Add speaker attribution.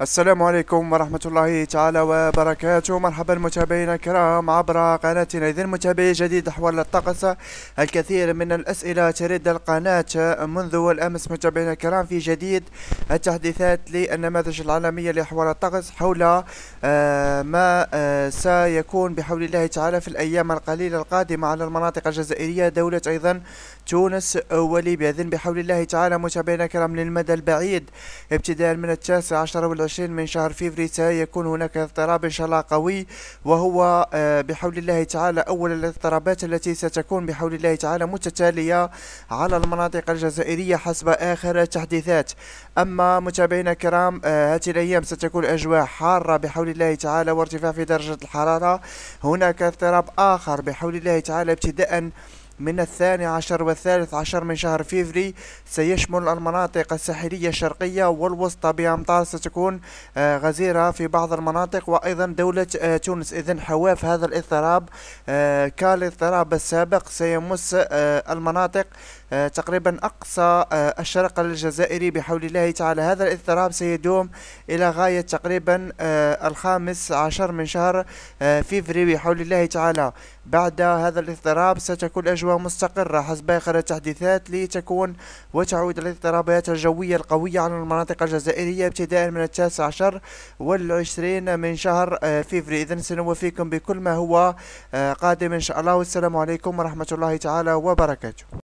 Speaker 1: السلام عليكم ورحمة الله تعالى وبركاته مرحبا متابعينا الكرام عبر قناتنا إذا متابعي جديد حول الطقس الكثير من الأسئلة ترد القناة منذ الأمس متابعينا الكرام في جديد التحديثات للنماذج العالمية لأحوال الطقس حول آه، ما آه، سيكون بحول الله تعالى في الأيام القليلة القادمة على المناطق الجزائرية دولة أيضا تونس وليبيا إذن بحول الله تعالى متابعينا الكرام للمدى البعيد ابتداء من التاسع عشر 26 من شهر فيفري سيكون هناك اضطراب إن شاء الله قوي وهو آه، بحول الله تعالى أول الاضطرابات التي ستكون بحول الله تعالى متتالية على المناطق الجزائرية حسب آخر التحديثات أما متابعينا الكرام آه، هذه الأيام ستكون الأجواء حارة بحول الله تعالى وارتفاع في درجة الحرارة هناك اضطراب آخر بحول الله تعالى ابتداء من الثاني عشر والثالث عشر من شهر فيفري سيشمل المناطق الساحلية الشرقية والوسطى بأمطار ستكون آه، غزيرة في بعض المناطق وأيضا دولة آه، تونس إذا حواف هذا الاضطراب آه، كالاضطراب السابق سيمس المناطق تقريبا أقصى الشرق الجزائري بحول الله تعالى هذا الاضطراب سيدوم إلى غاية تقريبا الخامس عشر من شهر فيفري بحول الله تعالى بعد هذا الاضطراب ستكون الأجواء مستقرة حسب آخر التحديثات لتكون وتعود الاضطرابات الجوية القوية على المناطق الجزائرية ابتداء من التاسع عشر والعشرين من شهر آه، فيفري إذا سنوفيكم بكل ما هو آه، قادم إن شاء الله والسلام عليكم ورحمة الله تعالى وبركاته